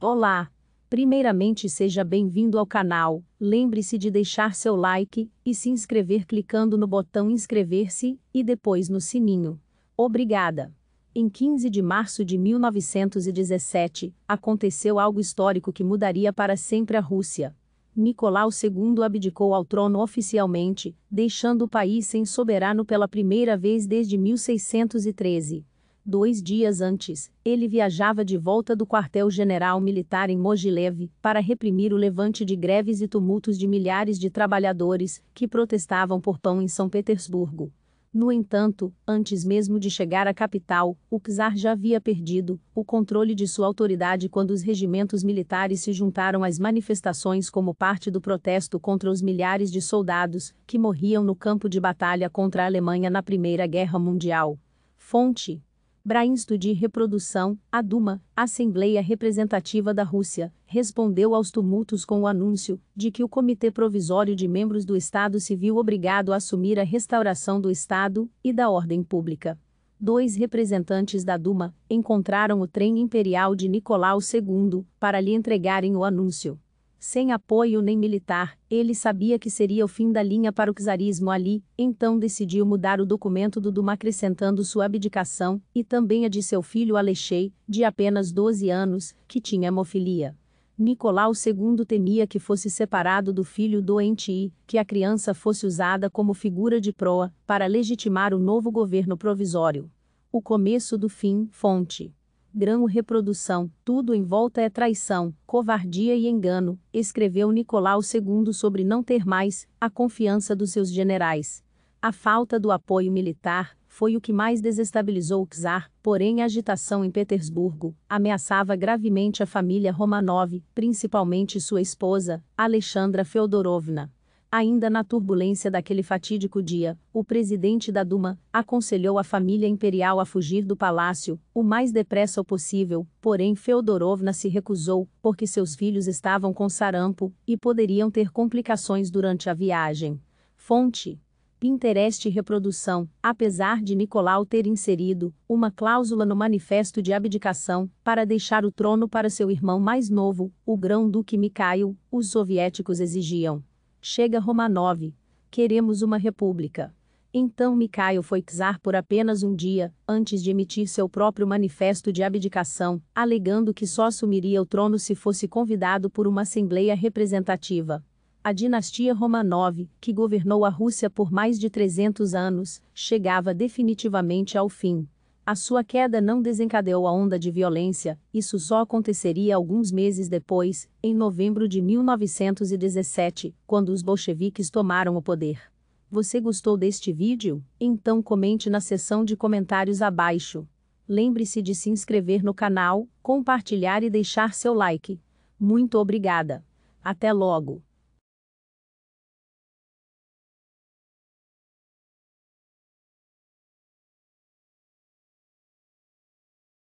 Olá! Primeiramente seja bem-vindo ao canal, lembre-se de deixar seu like e se inscrever clicando no botão inscrever-se e depois no sininho. Obrigada! Em 15 de março de 1917, aconteceu algo histórico que mudaria para sempre a Rússia. Nicolau II abdicou ao trono oficialmente, deixando o país sem soberano pela primeira vez desde 1613. Dois dias antes, ele viajava de volta do quartel-general militar em Mogileve para reprimir o levante de greves e tumultos de milhares de trabalhadores que protestavam por pão em São Petersburgo. No entanto, antes mesmo de chegar à capital, o czar já havia perdido o controle de sua autoridade quando os regimentos militares se juntaram às manifestações como parte do protesto contra os milhares de soldados que morriam no campo de batalha contra a Alemanha na Primeira Guerra Mundial. Fonte: Brainsto de Reprodução, a Duma, Assembleia Representativa da Rússia, respondeu aos tumultos com o anúncio de que o Comitê Provisório de Membros do Estado se viu obrigado a assumir a restauração do Estado e da ordem pública. Dois representantes da Duma encontraram o trem imperial de Nicolau II para lhe entregarem o anúncio. Sem apoio nem militar, ele sabia que seria o fim da linha para o czarismo ali, então decidiu mudar o documento do Duma acrescentando sua abdicação, e também a de seu filho Alexei, de apenas 12 anos, que tinha hemofilia. Nicolau II temia que fosse separado do filho doente e que a criança fosse usada como figura de proa para legitimar o novo governo provisório. O começo do fim, fonte grão reprodução, tudo em volta é traição, covardia e engano, escreveu Nicolau II sobre não ter mais a confiança dos seus generais. A falta do apoio militar foi o que mais desestabilizou o czar, porém a agitação em Petersburgo ameaçava gravemente a família Romanov, principalmente sua esposa, Alexandra Feodorovna. Ainda na turbulência daquele fatídico dia, o presidente da Duma aconselhou a família imperial a fugir do palácio, o mais depressa possível, porém Feodorovna se recusou, porque seus filhos estavam com sarampo e poderiam ter complicações durante a viagem. Fonte: Pinterest Reprodução. Apesar de Nicolau ter inserido uma cláusula no manifesto de abdicação para deixar o trono para seu irmão mais novo, o grão-duque Mikhail, os soviéticos exigiam Chega Romanov. Queremos uma república. Então Micaio foi czar por apenas um dia, antes de emitir seu próprio manifesto de abdicação, alegando que só assumiria o trono se fosse convidado por uma assembleia representativa. A dinastia Romanov, que governou a Rússia por mais de 300 anos, chegava definitivamente ao fim. A sua queda não desencadeou a onda de violência, isso só aconteceria alguns meses depois, em novembro de 1917, quando os bolcheviques tomaram o poder. Você gostou deste vídeo? Então comente na seção de comentários abaixo. Lembre-se de se inscrever no canal, compartilhar e deixar seu like. Muito obrigada. Até logo!